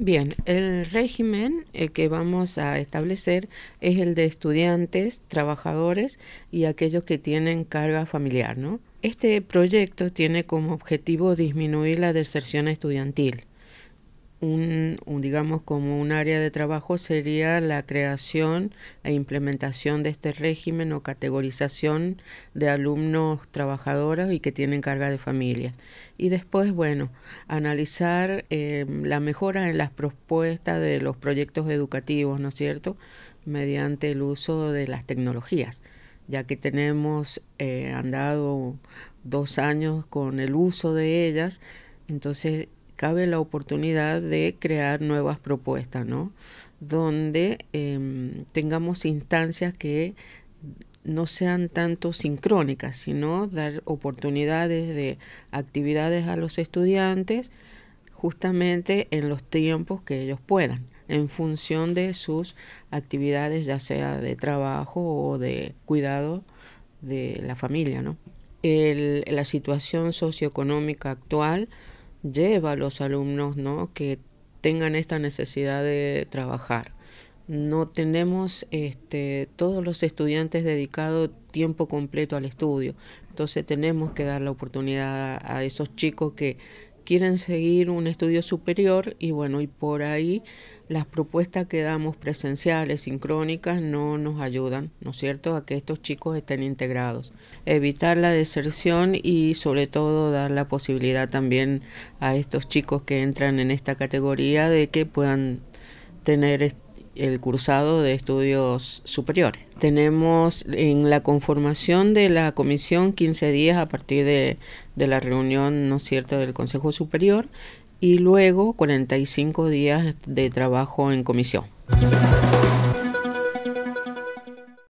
Bien, el régimen eh, que vamos a establecer es el de estudiantes, trabajadores y aquellos que tienen carga familiar, ¿no? Este proyecto tiene como objetivo disminuir la deserción estudiantil un, digamos como un área de trabajo sería la creación e implementación de este régimen o categorización de alumnos trabajadores y que tienen carga de familias y después bueno analizar em, la mejora en las propuestas de los proyectos educativos no es cierto mediante el uso de las tecnologías ya que tenemos eh, andado dos años con el uso de ellas entonces cabe la oportunidad de crear nuevas propuestas, ¿no? Donde em, tengamos instancias que no sean tanto sincrónicas, sino dar oportunidades de actividades a los estudiantes justamente en los tiempos que ellos puedan, en función de sus actividades, ya sea de trabajo o de cuidado de la familia. ¿no? la situación socioeconómica actual lleva a los alumnos ¿no? que tengan esta necesidad de trabajar. No tenemos este, todos los estudiantes dedicados tiempo completo al estudio, entonces tenemos que dar la oportunidad a esos chicos que quieren seguir un estudio superior y bueno, y por ahí las propuestas que damos presenciales, sincrónicas, no nos ayudan, ¿no es cierto?, a que estos chicos estén integrados. Evitar la deserción y sobre todo dar la posibilidad también a estos chicos que entran en esta categoría de que puedan tener el cursado de estudios superiores. Tenemos en la conformación de la comisión 15 días a partir de, de la reunión, ¿no cierto?, del Consejo Superior y luego 45 días de trabajo en comisión.